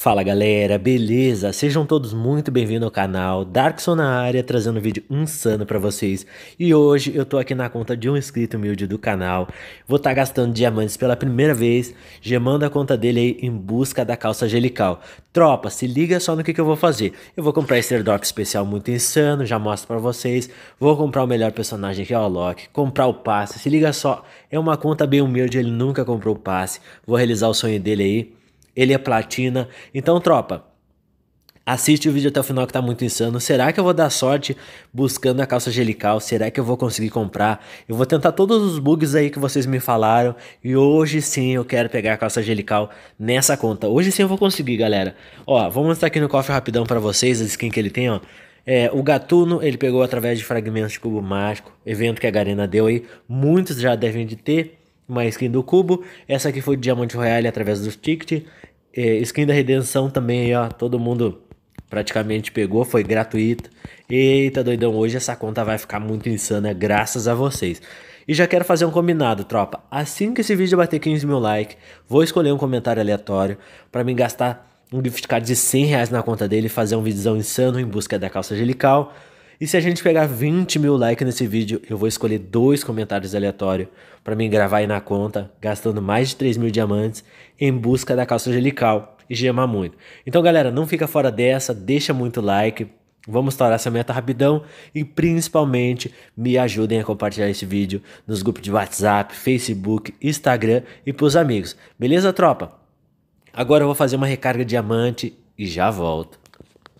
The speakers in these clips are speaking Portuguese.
Fala galera, beleza? Sejam todos muito bem-vindos ao canal Darkson na área, trazendo um vídeo insano para vocês. E hoje eu tô aqui na conta de um inscrito humilde do canal. Vou estar tá gastando diamantes pela primeira vez, gemando a conta dele aí em busca da calça angelical. Tropa, se liga só no que, que eu vou fazer. Eu vou comprar esse airdrop especial muito insano, já mostro para vocês. Vou comprar o melhor personagem que é o Loki, comprar o passe. Se liga só, é uma conta bem humilde, ele nunca comprou o passe. Vou realizar o sonho dele aí ele é platina. Então, tropa, Assiste o vídeo até o final que tá muito insano. Será que eu vou dar sorte buscando a calça gelical? Será que eu vou conseguir comprar? Eu vou tentar todos os bugs aí que vocês me falaram. E hoje sim eu quero pegar a calça gelical nessa conta. Hoje sim eu vou conseguir, galera. Ó, vou mostrar aqui no cofre rapidão para vocês a skin que ele tem, ó. É, o Gatuno ele pegou através de fragmentos de cubo mágico, evento que a Garena deu aí. Muitos já devem de ter uma skin do cubo. Essa aqui foi o Diamante Royale através do ticket. É, skin da Redenção também aí, ó. Todo mundo praticamente pegou, foi gratuito. Eita, doidão, hoje essa conta vai ficar muito insana, né? graças a vocês. E já quero fazer um combinado, tropa. Assim que esse vídeo bater 15 mil likes, vou escolher um comentário aleatório para me gastar um gift card de 100 reais na conta dele e fazer um videozão insano em busca da calça gelical. E se a gente pegar 20 mil likes nesse vídeo, eu vou escolher dois comentários aleatórios para mim gravar aí na conta, gastando mais de 3 mil diamantes em busca da calça angelical e gemar muito. Então, galera, não fica fora dessa, deixa muito like. Vamos estourar essa meta rapidão e principalmente me ajudem a compartilhar esse vídeo nos grupos de WhatsApp, Facebook, Instagram e pros amigos. Beleza, tropa? Agora eu vou fazer uma recarga diamante e já volto.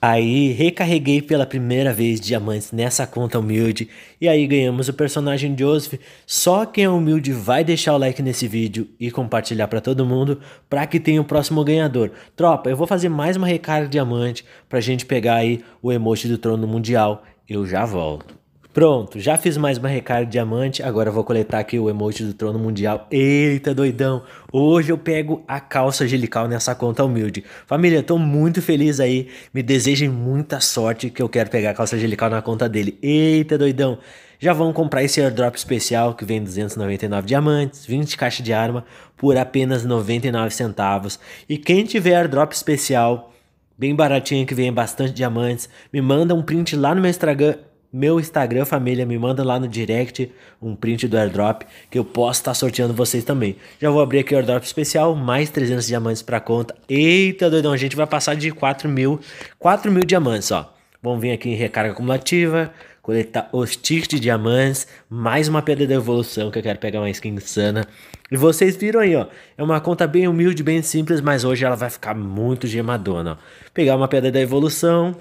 Aí recarreguei pela primeira vez diamantes nessa conta humilde e aí ganhamos o personagem Joseph. Só quem é humilde vai deixar o like nesse vídeo e compartilhar para todo mundo para que tenha o próximo ganhador. Tropa, eu vou fazer mais uma recarga de diamante a gente pegar aí o emoji do trono mundial. Eu já volto. Pronto, já fiz mais uma recarga de diamante, agora vou coletar aqui o emoji do trono mundial. Eita, doidão! Hoje eu pego a calça angelical nessa conta humilde. Família, tô muito feliz aí. Me desejem muita sorte que eu quero pegar a calça angelical na conta dele. Eita, doidão! Já vão comprar esse airdrop especial que vem 299 diamantes, 20 caixas de arma por apenas 99 centavos. E quem tiver airdrop especial bem baratinho que vem bastante diamantes. Me manda um print lá no meu Instagram, meu Instagram, família, me manda lá no direct um print do airdrop que eu posso estar tá sorteando vocês também. Já vou abrir aqui o airdrop especial, mais 300 diamantes para conta. Eita, doidão, a gente vai passar de 4 mil, 4 mil diamantes, ó. Vamos vir aqui em recarga acumulativa, coletar os tickets de diamantes, mais uma pedra da evolução que eu quero pegar uma skin insana. E vocês viram aí, ó, é uma conta bem humilde, bem simples, mas hoje ela vai ficar muito gemadona, ó. Pegar uma pedra da evolução,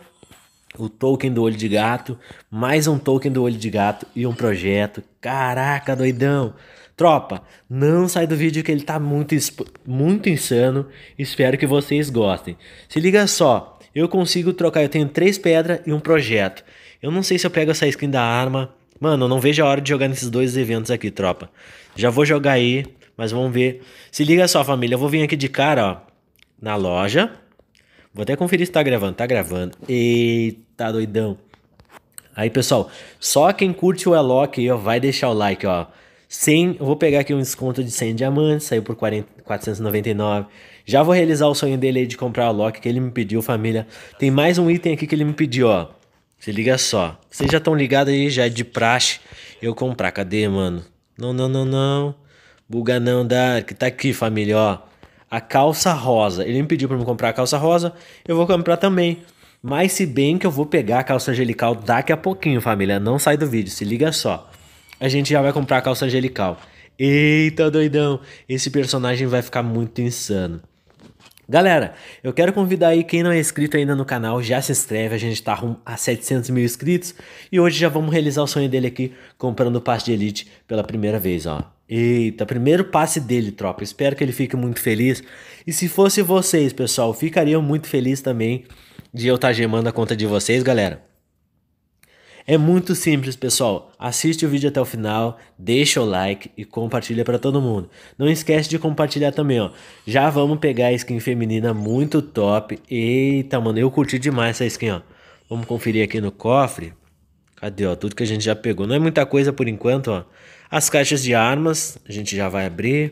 o token do olho de gato, mais um token do olho de gato e um projeto. Caraca, doidão! Tropa, não sai do vídeo que ele tá muito, muito insano. Espero que vocês gostem. Se liga só, eu consigo trocar, eu tenho três pedras e um projeto. Eu não sei se eu pego essa skin da arma. Mano, eu não vejo a hora de jogar nesses dois eventos aqui, tropa. Já vou jogar aí, mas vamos ver. Se liga só, família, eu vou vir aqui de cara, ó, na loja. Vou até conferir se tá gravando. Tá gravando. Eita, doidão. Aí, pessoal, só quem curte o Alok ó, vai deixar o like, ó. Sim, eu vou pegar aqui um desconto de 100 diamantes, saiu por 40, 499. Já vou realizar o sonho dele aí de comprar o elok que ele me pediu, família. Tem mais um item aqui que ele me pediu, ó. Se liga só. Vocês já estão ligados aí, já é de praxe eu comprar. Cadê, mano? Não, não, não, não. Buga não, Dark. Tá aqui, família, ó a calça rosa. Ele me pediu para me comprar a calça rosa, eu vou comprar também. Mas se bem que eu vou pegar a calça angelical daqui a pouquinho, família. Não sai do vídeo, se liga só. A gente já vai comprar a calça angelical. Eita, doidão! Esse personagem vai ficar muito insano. Galera, eu quero convidar aí quem não é inscrito ainda no canal, já se inscreve, a gente tá rumo a 700 mil inscritos e hoje já vamos realizar o sonho dele aqui comprando o passe de elite pela primeira vez, ó. Eita, primeiro passe dele, tropa, espero que ele fique muito feliz e se fosse vocês, pessoal, ficariam muito felizes também de eu estar tá gemando a conta de vocês, galera. É muito simples, pessoal. Assiste o vídeo até o final, deixa o like e compartilha para todo mundo. Não esquece de compartilhar também, ó. Já vamos pegar a skin feminina muito top. Eita, mano, eu curti demais essa skin, ó. Vamos conferir aqui no cofre. Cadê, ó? Tudo que a gente já pegou. Não é muita coisa por enquanto, ó. As caixas de armas, a gente já vai abrir.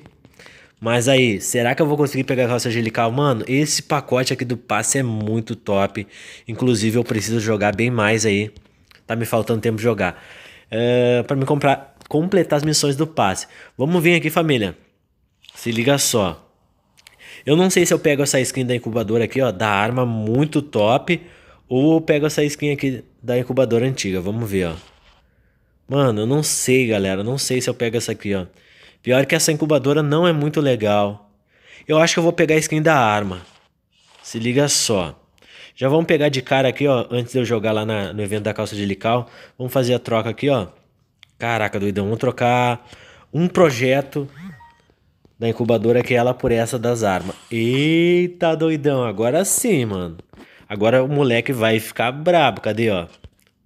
Mas aí, será que eu vou conseguir pegar a calça angelical? Mano, esse pacote aqui do passe é muito top. Inclusive, eu preciso jogar bem mais aí tá me faltando tempo de jogar. Uh, eh, para me comprar, completar as missões do passe. Vamos vir aqui, família. Se liga só. Eu não sei se eu pego essa skin da incubadora aqui, ó, da arma muito top, ou eu pego essa skin aqui da incubadora antiga. Vamos ver, ó. Mano, eu não sei, galera. não sei se eu pego essa aqui, ó. Pior que essa incubadora não é muito legal. Eu acho que eu vou pegar a skin da arma. Se liga só. Já vamos pegar de cara aqui, ó, antes de eu jogar lá na, no evento da calça de lical. Vamos fazer a troca aqui, ó. Caraca, doidão, vamos trocar um projeto da incubadora que é ela por essa das armas. Eita, doidão, agora sim, mano. Agora o moleque vai ficar brabo, cadê, ó?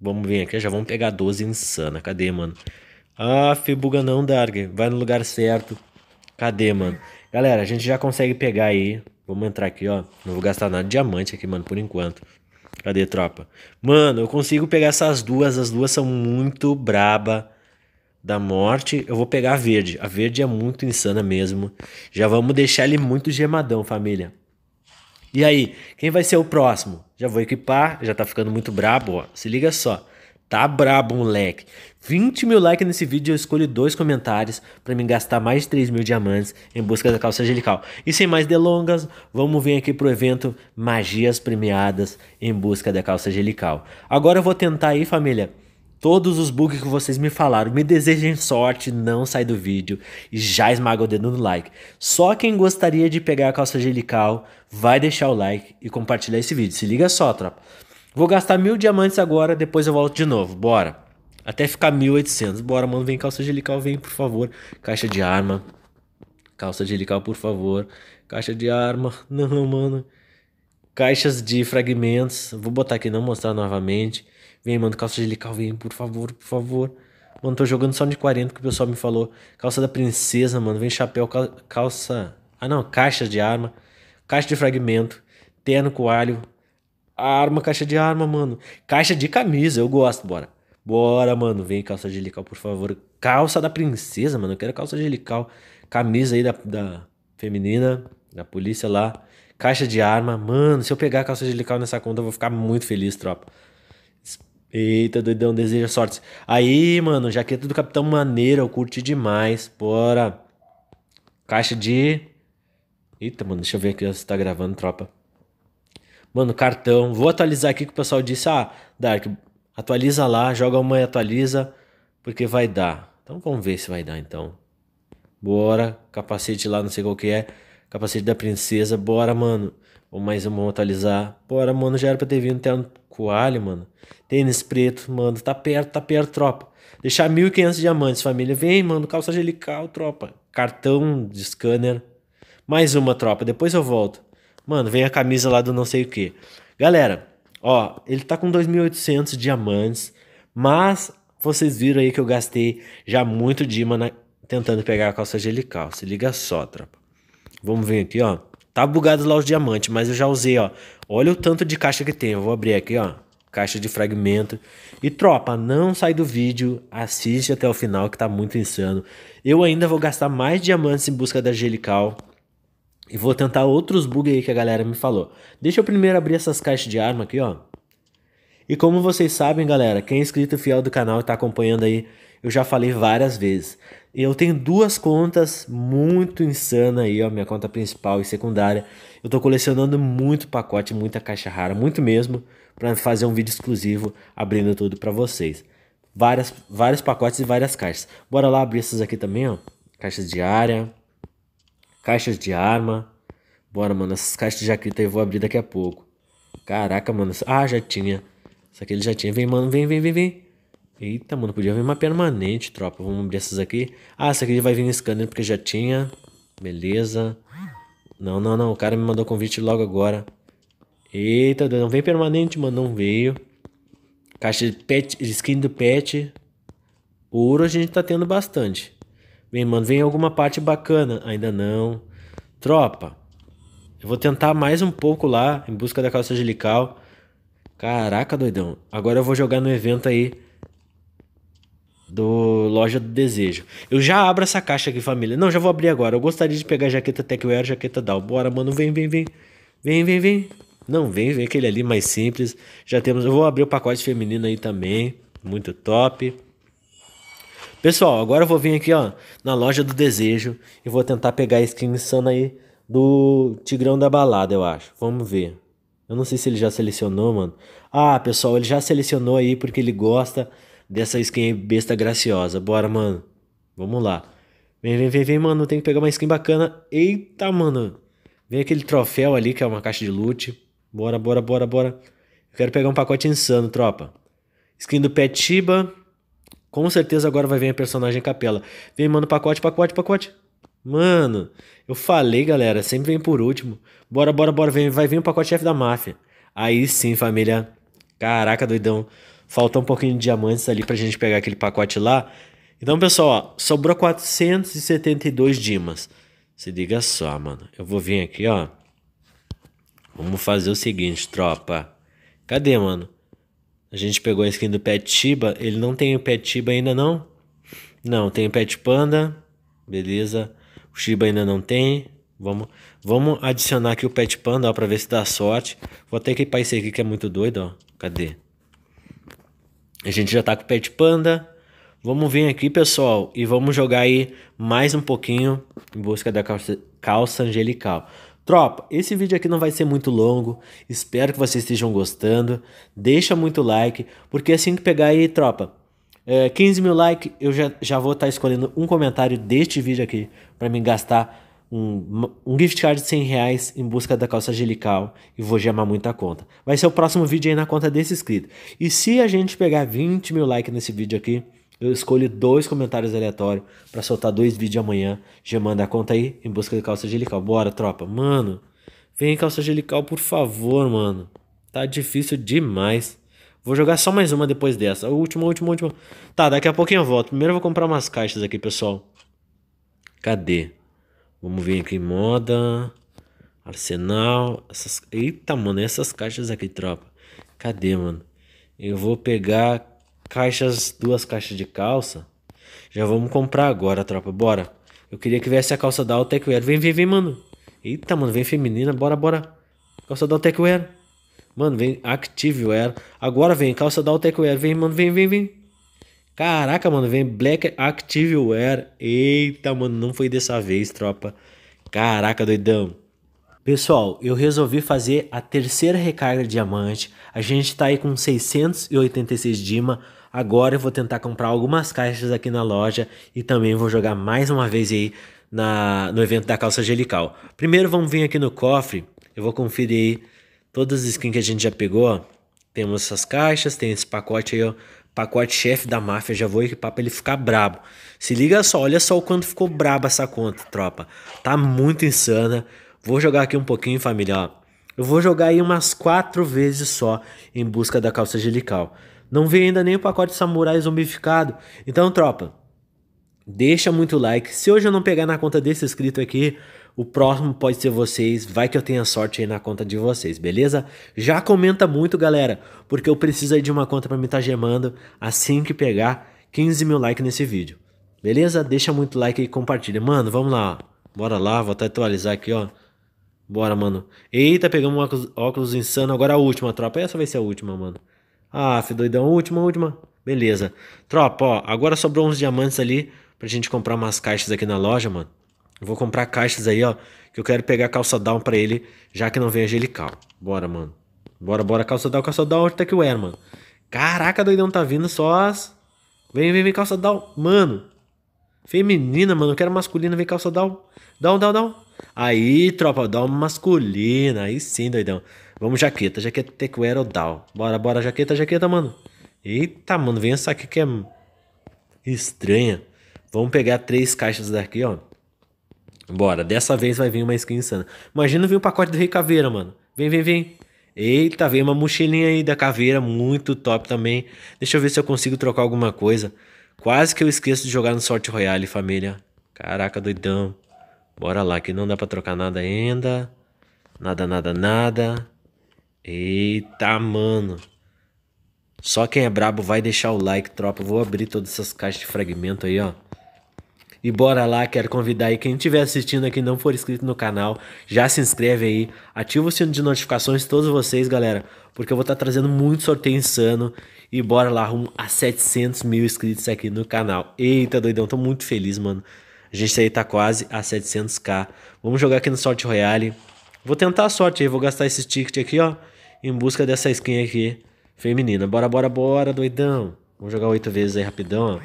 Vamos vir aqui, já vamos pegar 12 insana, cadê, mano? Ah, buga não, Dark, vai no lugar certo. Cadê, mano? Galera, a gente já consegue pegar aí Vamos entrar aqui, ó. Não vou gastar nada de diamante aqui, mano, por enquanto. Cadê, tropa? Mano, eu consigo pegar essas duas. As duas são muito braba da morte. Eu vou pegar a verde. A verde é muito insana mesmo. Já vamos deixar ele muito gemadão, família. E aí, quem vai ser o próximo? Já vou equipar, já tá ficando muito brabo, ó. Se liga só. Tá brabo, moleque. 20 mil likes nesse vídeo, eu escolho dois comentários para me gastar mais de 3 mil diamantes em busca da calça angelical. E sem mais delongas, vamos vir aqui pro evento Magias Premiadas em busca da calça angelical. Agora eu vou tentar aí, família, todos os bugs que vocês me falaram. Me desejem sorte, não sai do vídeo e já esmaga o dedo no like. Só quem gostaria de pegar a calça angelical vai deixar o like e compartilhar esse vídeo. Se liga só, tropa. Vou gastar mil diamantes agora, depois eu volto de novo. Bora. Até ficar 1.800. Bora, mano. Vem calça angelical, vem, por favor. Caixa de arma. Calça angelical, por favor. Caixa de arma. Não, mano. Caixas de fragmentos. Vou botar aqui, não mostrar novamente. Vem, mano. Calça angelical, vem, por favor, por favor. Mano, tô jogando só de 40 que o pessoal me falou. Calça da princesa, mano. Vem chapéu, calça. Ah, não. Caixa de arma. Caixa de fragmento. Terno coalho arma, caixa de arma, mano. Caixa de camisa, eu gosto, bora. Bora, mano, vem calça de helical, por favor. Calça da princesa, mano, eu quero calça de helical. Camisa aí da, da feminina, da polícia lá. Caixa de arma, mano, se eu pegar a calça de helical nessa conta, eu vou ficar muito feliz, tropa. Eita, doidão, deseja sorte. Aí, mano, jaqueta do Capitão Maneira, eu curti demais. Bora. Caixa de. Eita, mano, deixa eu ver aqui se tá gravando, tropa. Mano, cartão. Vou atualizar aqui que o pessoal disse: ah, Dark, atualiza lá, joga uma e atualiza, porque vai dar. Então vamos ver se vai dar então. Bora, capacete lá, não sei qual que é. Capacete da princesa, bora, mano. Ou mais uma, atualizar. Bora, mano, já era pra ter vindo até coalho, mano. Tênis preto, mano, tá perto, tá perto, tropa. Deixar 1.500 diamantes, família. Vem, mano, calça angelical, tropa. Cartão de scanner. Mais uma, tropa, depois eu volto. Mano, vem a camisa lá do não sei o que. Galera, ó, ele tá com 2.800 diamantes, mas vocês viram aí que eu gastei já muito Dima tentando pegar a calça angelical. Se liga só, tropa. Vamos ver aqui, ó. Tá bugado lá os diamantes, mas eu já usei, ó. Olha o tanto de caixa que tem. Eu vou abrir aqui, ó. Caixa de fragmento. E tropa, não sai do vídeo. Assiste até o final que tá muito insano. Eu ainda vou gastar mais diamantes em busca da angelical. E vou tentar outros bugs aí que a galera me falou. Deixa eu primeiro abrir essas caixas de arma aqui, ó. E como vocês sabem, galera, quem é inscrito fiel do canal e tá acompanhando aí, eu já falei várias vezes. Eu tenho duas contas muito insana aí, ó, minha conta principal e secundária. Eu tô colecionando muito pacote, muita caixa rara, muito mesmo, para fazer um vídeo exclusivo abrindo tudo para vocês. Várias, vários pacotes e várias caixas. Bora lá abrir essas aqui também, ó. Caixas área caixas de arma. Bora, mano, essas caixas de jaqueta eu vou abrir daqui a pouco. Caraca, mano. Ah, já tinha. Isso aqui ele já tinha. Vem, mano, vem, vem, vem, vem. Eita, mano, podia vir uma permanente, tropa. Vamos abrir essas aqui. Ah, essa aqui vai vir em scanner porque já tinha. Beleza. Não, não, não. O cara me mandou convite logo agora. Eita, não vem permanente, mano. Não veio. Caixa de pet, skin do pet. Ouro a gente tá tendo bastante. Vem, mano, vem alguma parte bacana. Ainda não. Tropa, eu vou tentar mais um pouco lá, em busca da calça angelical. Caraca, doidão. Agora eu vou jogar no evento aí do Loja do Desejo. Eu já abro essa caixa aqui, família. Não, já vou abrir agora. Eu gostaria de pegar a jaqueta Techwear, jaqueta Down. Bora, mano, vem, vem, vem. Vem, vem, vem. Não, vem, vem aquele ali mais simples. Já temos, eu vou abrir o pacote feminino aí também. Muito top. Pessoal, agora eu vou vir aqui, ó, na loja do desejo e vou tentar pegar a skin insana aí do Tigrão da Balada, eu acho. Vamos ver. Eu não sei se ele já selecionou, mano. Ah, pessoal, ele já selecionou aí porque ele gosta dessa skin besta graciosa. Bora, mano. Vamos lá. Vem, vem, vem, vem, mano. Tem que pegar uma skin bacana. Eita, mano. Vem aquele troféu ali, que é uma caixa de loot. Bora, bora, bora, bora. Eu quero pegar um pacote insano, tropa. Skin do Petiba. Com certeza agora vai vir a personagem capela. Vem, mano, pacote, pacote, pacote. Mano, eu falei, galera, sempre vem por último. Bora, bora, bora, vem, vai vir o pacote chefe da máfia. Aí sim, família. Caraca, doidão. Faltou um pouquinho de diamantes ali pra gente pegar aquele pacote lá. Então, pessoal, ó, sobrou 472 dimas. Se liga só, mano. Eu vou vir aqui, ó. Vamos fazer o seguinte, tropa. Cadê, mano? A gente pegou a skin do Pet Shiba. Ele não tem o Pet Shiba ainda não? Não, tem o Pet Panda. Beleza. O Shiba ainda não tem. Vamos, vamos adicionar aqui o Pet Panda, ó, pra ver se dá sorte. Vou até equipar esse aqui que é muito doido, ó. Cadê? A gente já tá com o Pet Panda. Vamos vir aqui, pessoal, e vamos jogar aí mais um pouquinho em busca da calça, calça angelical. Tropa, esse vídeo aqui não vai ser muito longo, espero que vocês estejam gostando. Deixa muito like, porque assim que pegar aí, tropa, é, 15 mil likes, eu já, já vou estar tá escolhendo um comentário deste vídeo aqui para me gastar um, um, gift card de 100 reais em busca da calça angelical e vou gemar muita conta. Vai ser o próximo vídeo aí na conta desse inscrito. E se a gente pegar 20 mil likes nesse vídeo aqui, eu escolho dois comentários aleatórios para soltar dois vídeos amanhã. Já manda a conta aí em busca de calça angelical. Bora, tropa. Mano, vem calça angelical, por favor, mano. Tá difícil demais. Vou jogar só mais uma depois dessa. Última, última, última. Tá, daqui a pouquinho eu volto. Primeiro eu vou comprar umas caixas aqui, pessoal. Cadê? Vamos ver aqui. Moda. Arsenal. Essas... Eita, mano. Essas caixas aqui, tropa. Cadê, mano? Eu vou pegar caixas, duas caixas de calça. Já vamos comprar agora, tropa, bora. Eu queria que viesse a calça da Altecwear. Vem, vem, vem, mano. Eita, mano, vem feminina, bora, bora. Calça da Altecwear. Mano, vem Active Wear. Agora vem, calça da Altecwear. Vem, mano, vem, vem, vem. Caraca, mano, vem Black Active Wear. Eita, mano, não foi dessa vez, tropa. Caraca, doidão. Pessoal, eu resolvi fazer a terceira recarga de diamante. A gente tá aí com 686 dima. Agora eu vou tentar comprar algumas caixas aqui na loja e também vou jogar mais uma vez aí na, no evento da calça gelical. Primeiro vamos vir aqui no cofre, eu vou conferir aí todas as skins que a gente já pegou, Temos essas caixas, tem esse pacote aí, ó. Pacote chefe da máfia, já vou equipar pra ele ficar brabo. Se liga só, olha só o quanto ficou braba essa conta, tropa. Tá muito insana. Vou jogar aqui um pouquinho, família, ó. Eu vou jogar aí umas quatro vezes só em busca da calça gelical. Não vi ainda nem o pacote samurai zombificado. Então, tropa, deixa muito like. Se hoje eu não pegar na conta desse inscrito aqui, o próximo pode ser vocês. Vai que eu tenha sorte aí na conta de vocês, beleza? Já comenta muito, galera, porque eu preciso aí de uma conta para me estar tá gemando assim que pegar 15 mil likes nesse vídeo. Beleza? Deixa muito like e compartilha. Mano, vamos lá. Bora lá, vou até atualizar aqui, ó. Bora, mano. Eita, pegamos um óculos, óculos insano. Agora a última, tropa. Essa vai ser a última, mano. Ah, é doidão, última, última. Beleza. Tropa, ó, agora sobrou uns diamantes ali pra gente comprar umas caixas aqui na loja, mano. Eu vou comprar caixas aí, ó, que eu quero pegar calça down pra ele, já que não vem angelical. Bora, mano. Bora, bora, calça down, calça down, onde tá que o era, mano? Caraca, doidão, tá vindo só as... Vem, vem, vem, calça down. Mano, feminina, mano, eu quero masculina, vem calça down. Down, down, down. Aí, tropa, down masculina, aí sim, doidão. Vamos, jaqueta. Jaqueta tecuera ou down. Bora, bora, jaqueta, jaqueta, mano. Eita, mano, vem essa aqui que é estranha. Vamos pegar três caixas daqui, ó. Bora, dessa vez vai vir uma skin insana. Imagina vir um pacote do Rei Caveira, mano. Vem, vem, vem. Eita, vem uma mochilinha aí da caveira, muito top também. Deixa eu ver se eu consigo trocar alguma coisa. Quase que eu esqueço de jogar no Sorte Royale, família. Caraca, doidão. Bora lá, que não dá pra trocar nada ainda. Nada, nada, nada. Eita, mano. Só quem é brabo vai deixar o like, tropa. Vou abrir todas essas caixas de fragmento aí, ó. E bora lá, quero convidar aí quem estiver assistindo aqui e não for inscrito no canal, já se inscreve aí, ativa o sino de notificações, todos vocês, galera, porque eu vou estar tá trazendo muito sorteio insano e bora lá rumo a 700 mil inscritos aqui no canal. Eita, doidão, tô muito feliz, mano. A gente aí tá quase a 700k. Vamos jogar aqui no Sorte Royale. Vou tentar a sorte aí, vou gastar esse ticket aqui, ó em busca dessa skin aqui feminina. Bora, bora, bora, doidão. Vamos jogar oito vezes aí rapidão.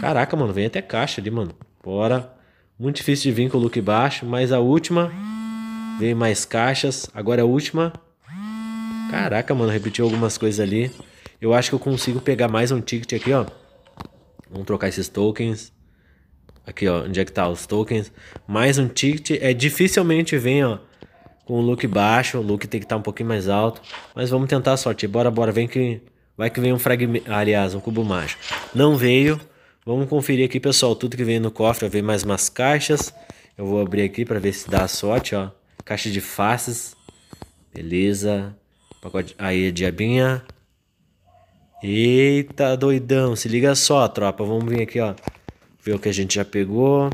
Caraca, mano, vem até caixa ali, mano. Bora. Muito difícil de vir com o look baixo, mas a última vem mais caixas. Agora a última. Caraca, mano, repetiu algumas coisas ali. Eu acho que eu consigo pegar mais um ticket aqui, ó. Vamos trocar esses tokens. Aqui, ó, onde é que tá os tokens? Mais um ticket. É, dificilmente vem, ó, com o look baixo, o look tem que estar tá um pouquinho mais alto. Mas vamos tentar a sorte. Bora, bora, vem que vai que vem um fragmento, aliás, um cubo mágico. Não veio. Vamos conferir aqui, pessoal, tudo que vem no cofre. Vem mais umas caixas. Eu vou abrir aqui para ver se dá a sorte, ó. Caixa de faces. Beleza. Pacote aí, diabinha. Eita, doidão. Se liga só, tropa. Vamos vir aqui, ó. Ver o que a gente já pegou.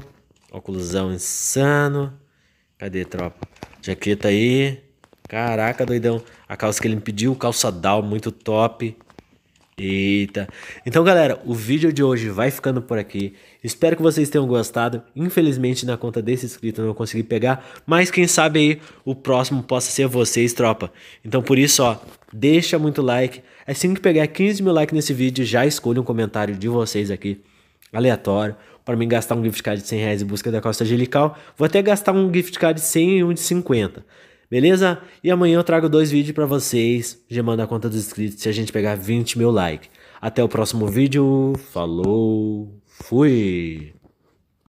Óculosão insano. Cadê, tropa? Jaqueta aí. Caraca, doidão. A calça que ele me pediu, calça down, muito top. Eita. Então, galera, o vídeo de hoje vai ficando por aqui. Espero que vocês tenham gostado. Infelizmente, na conta desse inscrito não consegui pegar, mas quem sabe aí o próximo possa ser vocês, tropa. Então, por isso, ó, deixa muito like. Assim que pegar 15 mil likes nesse vídeo, já escolha um comentário de vocês aqui, aleatório para mim gastar um gift card de 100 reais em busca da costa angelical, vou até gastar um gift card de 100 e um de 50. Beleza? E amanhã eu trago dois vídeos para vocês, gemando a conta dos inscritos, se a gente pegar 20 mil likes. Até o próximo vídeo. Falou, fui!